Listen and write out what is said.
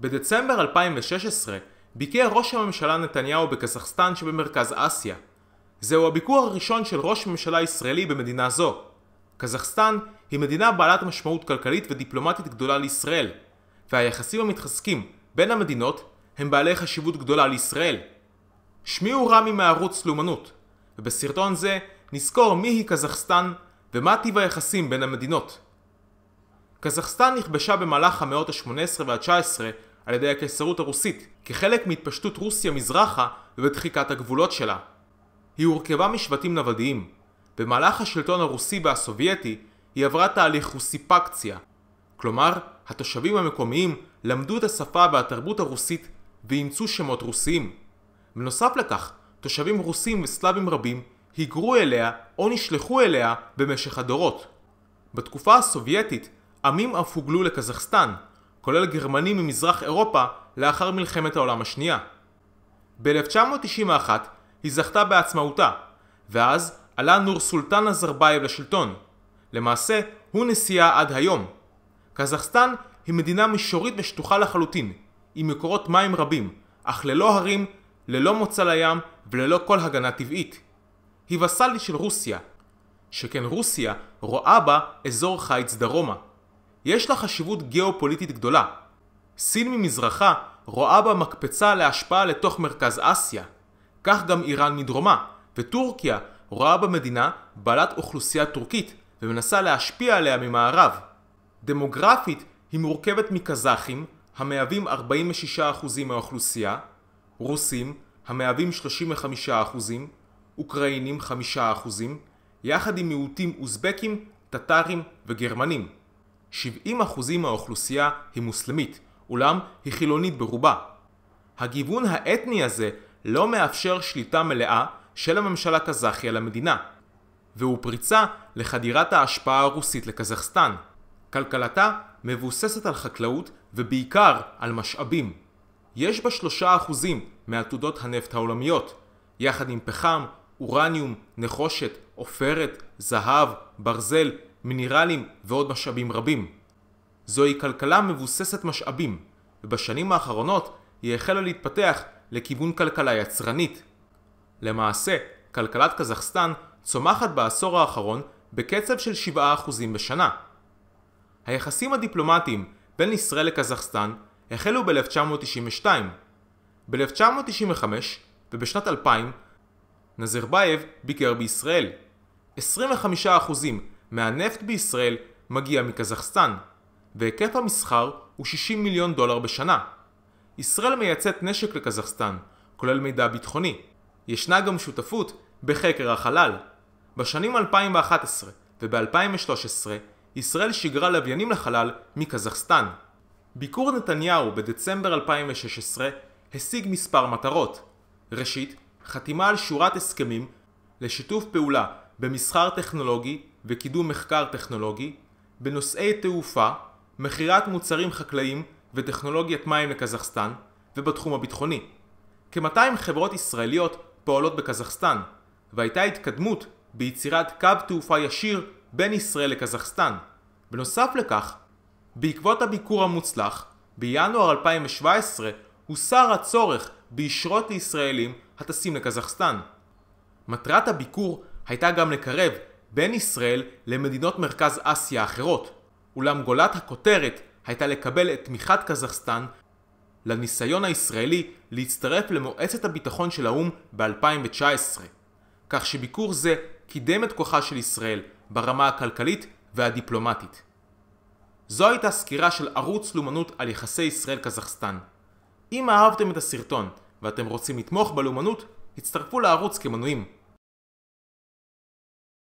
בדצמבר 2016 ביקר ראש הממשלה נתניהו בקזחסטן שבמרכז אסיה. זהו הביקור הראשון של ראש ממשלה ישראלי במדינה זו. קזחסטן היא מדינה בעלת משמעות כלכלית ודיפלומטית גדולה לישראל, והיחסים המתחזקים בין המדינות הם בעלי חשיבות גדולה לישראל. שמי הוא רמי מערוץ לאומנות, ובסרטון זה נזכור מי היא קזחסטן ומה טיב היחסים בין המדינות. קזחסטן נכבשה במהלך המאות ה-18 וה-19 על ידי הקיסרות הרוסית, כחלק מהתפשטות רוסיה מזרחה ובדחיקת הגבולות שלה. היא הורכבה משבטים נוודיים. במהלך השלטון הרוסי והסובייטי היא עברה תהליך רוסיפקציה. כלומר, התושבים המקומיים למדו את השפה והתרבות הרוסית ואימצו שמות רוסיים. בנוסף לכך, תושבים רוסים וסלאבים רבים היגרו אליה או נשלחו אליה במשך הדורות. בתקופה הסובייטית עמים אף הוגלו לקזחסטן, כולל גרמנים ממזרח אירופה לאחר מלחמת העולם השנייה. ב-1991 היא זכתה בעצמאותה, ואז עלה נור סולטן נזרבייב לשלטון. למעשה, הוא נשיאה עד היום. קזחסטן היא מדינה מישורית ושטוחה לחלוטין, עם מקורות מים רבים, אך ללא הרים, ללא מוצא לים וללא כל הגנה טבעית. היא וסאלית של רוסיה, שכן רוסיה רואה בה אזור חיץ דרומה. יש לה חשיבות גיאופוליטית גדולה. סין ממזרחה רואה בה מקפצה להשפעה לתוך מרכז אסיה. כך גם איראן מדרומה, וטורקיה רואה בה מדינה בעלת אוכלוסייה טורקית ומנסה להשפיע עליה ממערב. דמוגרפית היא מורכבת מקזחים, המהווים 46% מהאוכלוסייה, רוסים, המהווים 35%, אוקראינים 5%, יחד עם מיעוטים אוזבקים, טטרים וגרמנים. 70% מהאוכלוסייה היא מוסלמית, אולם היא חילונית ברובה. הגיוון האתני הזה לא מאפשר שליטה מלאה של הממשלה הקזחי על המדינה, והוא פריצה לחדירת ההשפעה הרוסית לקזחסטן. כלכלתה מבוססת על חקלאות ובעיקר על משאבים. יש בה 3% מעתודות הנפט העולמיות, יחד עם פחם, אורניום, נחושת, עופרת, זהב, ברזל מינרלים ועוד משאבים רבים. זוהי כלכלה מבוססת משאבים, ובשנים האחרונות היא החלה להתפתח לכיוון כלכלה יצרנית. למעשה, כלכלת קזחסטן צומחת בעשור האחרון בקצב של 7% בשנה. היחסים הדיפלומטיים בין ישראל לקזחסטן החלו ב-1992. ב-1995 ובשנת 2000 נזרבייב ביקר בישראל. 25% מהנפט בישראל מגיע מקזחסטן, והיקף המסחר הוא 60 מיליון דולר בשנה. ישראל מייצאת נשק לקזחסטן, כולל מידע ביטחוני. ישנה גם שותפות בחקר החלל. בשנים 2011 וב-2013 ישראל שיגרה לוויינים לחלל מקזחסטן. ביקור נתניהו בדצמבר 2016 השיג מספר מטרות. ראשית, חתימה על שורת הסכמים לשיתוף פעולה במסחר טכנולוגי וקידום מחקר טכנולוגי, בנושאי תעופה, מכירת מוצרים חקלאיים וטכנולוגיית מים לקזחסטן, ובתחום הביטחוני. כ-200 חברות ישראליות פועלות בקזחסטן, והייתה התקדמות ביצירת קו תעופה ישיר בין ישראל לקזחסטן. בנוסף לכך, בעקבות הביקור המוצלח, בינואר 2017 הוסר הצורך בישרות לישראלים הטסים לקזחסטן. מטרת הביקור הייתה גם לקרב בין ישראל למדינות מרכז אסיה אחרות, אולם גולת הכותרת הייתה לקבל את תמיכת קזחסטן לניסיון הישראלי להצטרף למועצת הביטחון של האו"ם ב-2019, כך שביקור זה קידם את כוחה של ישראל ברמה הכלכלית והדיפלומטית. זו הייתה סקירה של ערוץ לאומנות על יחסי ישראל-קזחסטן. אם אהבתם את הסרטון ואתם רוצים לתמוך בלאומנות, הצטרפו לערוץ כמנויים.